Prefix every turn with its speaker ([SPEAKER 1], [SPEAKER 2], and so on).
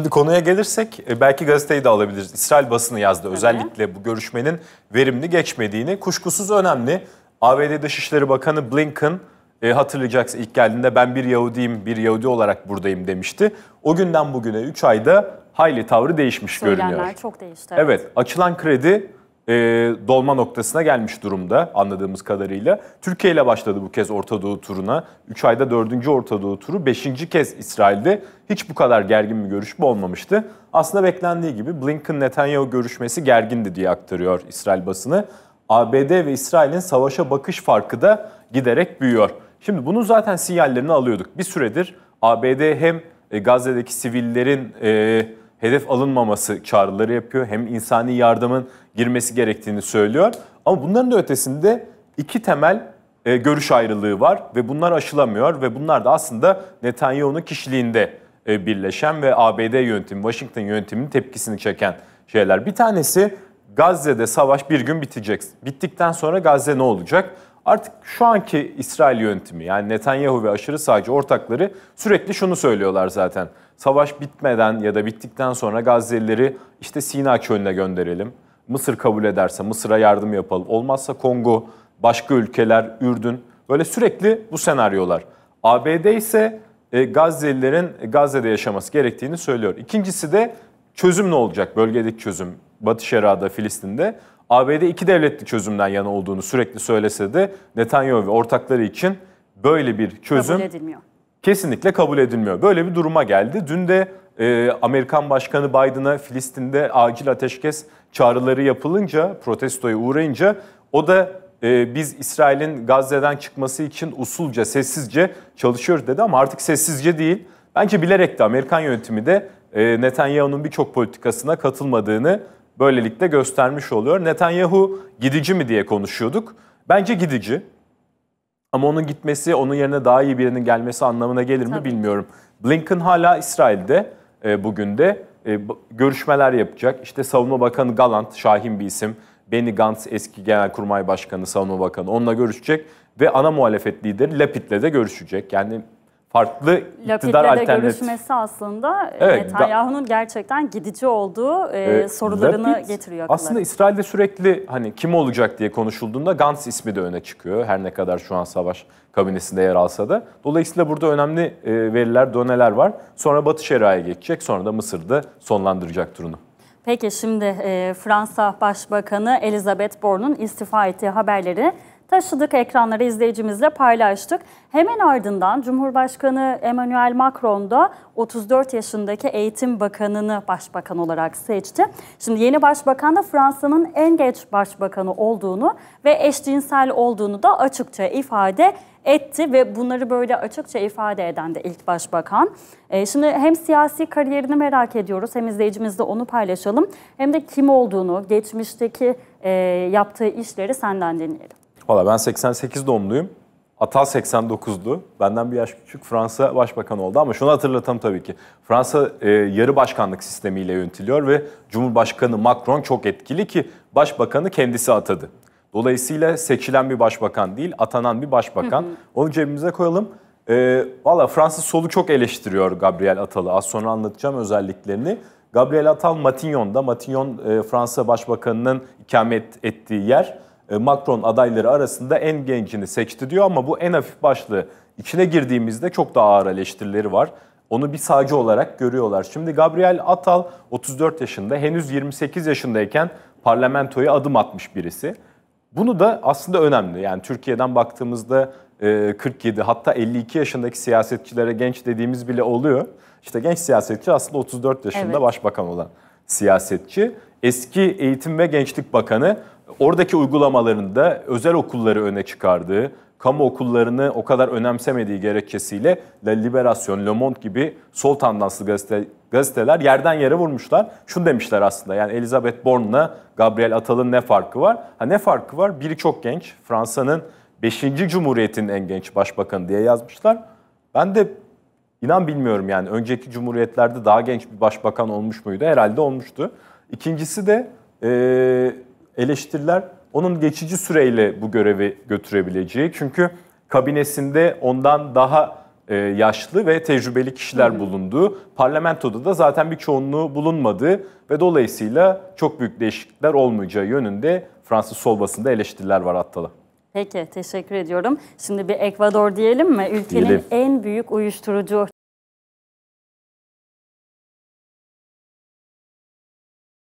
[SPEAKER 1] Şimdi konuya gelirsek e, belki gazeteyi de alabiliriz. İsrail basını yazdı. Özellikle bu görüşmenin verimli geçmediğini. Kuşkusuz önemli. ABD Dışişleri Bakanı Blinken e, hatırlayacaksın ilk geldiğinde ben bir Yahudiyim, bir Yahudi olarak buradayım demişti. O günden bugüne 3 ayda hayli tavrı değişmiş Söylenler görünüyor. çok değişti. Evet. evet açılan kredi e, dolma noktasına gelmiş durumda anladığımız kadarıyla. Türkiye ile başladı bu kez Orta Doğu turuna. 3 ayda 4. Orta Doğu turu. 5. kez İsrail'de hiç bu kadar gergin bir görüşme olmamıştı. Aslında beklendiği gibi Blinken-Netanyahu görüşmesi gergindi diye aktarıyor İsrail basını. ABD ve İsrail'in savaşa bakış farkı da giderek büyüyor. Şimdi bunu zaten sinyallerini alıyorduk. Bir süredir ABD hem e, Gazze'deki sivillerin... E, hedef alınmaması çağrıları yapıyor. Hem insani yardımın girmesi gerektiğini söylüyor. Ama bunların da ötesinde iki temel e, görüş ayrılığı var ve bunlar aşılamıyor ve bunlar da aslında Netanyahu'nun kişiliğinde e, birleşen ve ABD yöntemi, Washington yönetiminin tepkisini çeken şeyler. Bir tanesi Gazze'de savaş bir gün bitecek. Bittikten sonra Gazze ne olacak? Artık şu anki İsrail yönetimi yani Netanyahu ve aşırı sağcı ortakları sürekli şunu söylüyorlar zaten. Savaş bitmeden ya da bittikten sonra Gazze'lileri işte Sina çölüne gönderelim. Mısır kabul ederse Mısır'a yardım yapalım. Olmazsa Kongo, başka ülkeler, Ürdün böyle sürekli bu senaryolar. ABD ise e, Gazze'lilerin Gazze'de yaşaması gerektiğini söylüyor. İkincisi de çözüm ne olacak? Bölgedeki çözüm Batı Şeria'da, Filistin'de. ABD iki devletli çözümden yana olduğunu sürekli söylese de Netanyahu ve ortakları için böyle bir çözüm kabul edilmiyor. kesinlikle kabul edilmiyor. Böyle bir duruma geldi. Dün de e, Amerikan Başkanı Biden'a Filistin'de acil ateşkes çağrıları yapılınca, protestoya uğrayınca o da e, biz İsrail'in Gazze'den çıkması için usulca, sessizce çalışıyoruz dedi ama artık sessizce değil. Bence bilerek de Amerikan yönetimi de e, Netanyahu'nun birçok politikasına katılmadığını böylelikle göstermiş oluyor. Netanyahu gidici mi diye konuşuyorduk. Bence gidici. Ama onun gitmesi, onun yerine daha iyi birinin gelmesi anlamına gelir Tabii. mi bilmiyorum. Blinken hala İsrail'de e, bugün de e, görüşmeler yapacak. İşte Savunma Bakanı Galant, şahin bir isim. Benny Gantz eski Genelkurmay Başkanı, Savunma Bakanı onunla görüşecek. Ve ana muhalefet lideri Lapid'le de görüşecek. Yani farklı iktidar alternatif. görüşmesi
[SPEAKER 2] aslında e, evet, Netanyahu'nun gerçekten gidici olduğu e, e sorularını Lapid, getiriyor. Akılları. Aslında
[SPEAKER 1] İsrail'de sürekli hani kim olacak diye konuşulduğunda Gantz ismi de öne çıkıyor. Her ne kadar şu an savaş kabinesinde yer alsa da. Dolayısıyla burada önemli e, veriler, döneler var. Sonra Batı Şeria'ya geçecek. Sonra da Mısır'da sonlandıracak turunu.
[SPEAKER 2] Peki şimdi e, Fransa Başbakanı Elizabeth Borne'un istifa ettiği haberleri taşıdık ekranları izleyicimizle paylaştık. Hemen ardından Cumhurbaşkanı Emmanuel Macron da 34 yaşındaki Eğitim Bakanı'nı başbakan olarak seçti. Şimdi yeni başbakan da Fransa'nın en genç başbakanı olduğunu ve eşcinsel olduğunu da açıkça ifade etti ve bunları böyle açıkça ifade eden de ilk başbakan. E, şimdi hem siyasi kariyerini merak ediyoruz hem izleyicimizle onu paylaşalım hem de kim olduğunu, geçmişteki e, yaptığı işleri senden dinleyelim.
[SPEAKER 1] Valla ben 88 doğumluyum. Ata 89'du. Benden bir yaş küçük Fransa başbakanı oldu ama şunu hatırlatalım tabii ki. Fransa e, yarı başkanlık sistemiyle yönetiliyor ve Cumhurbaşkanı Macron çok etkili ki başbakanı kendisi atadı. Dolayısıyla seçilen bir başbakan değil, atanan bir başbakan. Hı hı. Onu cebimize koyalım. E, Valla Fransız solu çok eleştiriyor Gabriel Atal'ı. Az sonra anlatacağım özelliklerini. Gabriel Atal Matignon'da. Matignon e, Fransa Başbakanı'nın ikamet ettiği yer. E, Macron adayları arasında en gencini seçti diyor ama bu en hafif başlığı. içine girdiğimizde çok daha ağır eleştirileri var. Onu bir sağcı olarak görüyorlar. Şimdi Gabriel Atal 34 yaşında, henüz 28 yaşındayken parlamentoya adım atmış birisi. Bunu da aslında önemli. Yani Türkiye'den baktığımızda 47 e, hatta 52 yaşındaki siyasetçilere genç dediğimiz bile oluyor. İşte genç siyasetçi aslında 34 yaşında evet. başbakan olan siyasetçi. Eski Eğitim ve Gençlik Bakanı oradaki uygulamalarında özel okulları öne çıkardığı, kamu okullarını o kadar önemsemediği gerekçesiyle La Liberation, Le Monde gibi sol tandanslı gazete, gazeteler yerden yere vurmuşlar. Şunu demişler aslında yani Elizabeth Born'la Gabriel Attal'ın ne farkı var? Ha ne farkı var? Biri çok genç, Fransa'nın 5. Cumhuriyet'in en genç başbakanı diye yazmışlar. Ben de inan bilmiyorum yani önceki cumhuriyetlerde daha genç bir başbakan olmuş muydu? Herhalde olmuştu. İkincisi de... Ee, eleştiriler onun geçici süreyle bu görevi götürebileceği. Çünkü kabinesinde ondan daha e, yaşlı ve tecrübeli kişiler hı hı. bulunduğu, parlamentoda da zaten bir çoğunluğu bulunmadığı ve dolayısıyla çok büyük değişiklikler olmayacağı yönünde Fransız sol basında eleştiriler var Attal'a.
[SPEAKER 2] Peki teşekkür ediyorum. Şimdi bir Ekvador diyelim mi? Ülkenin diyelim. en
[SPEAKER 1] büyük uyuşturucu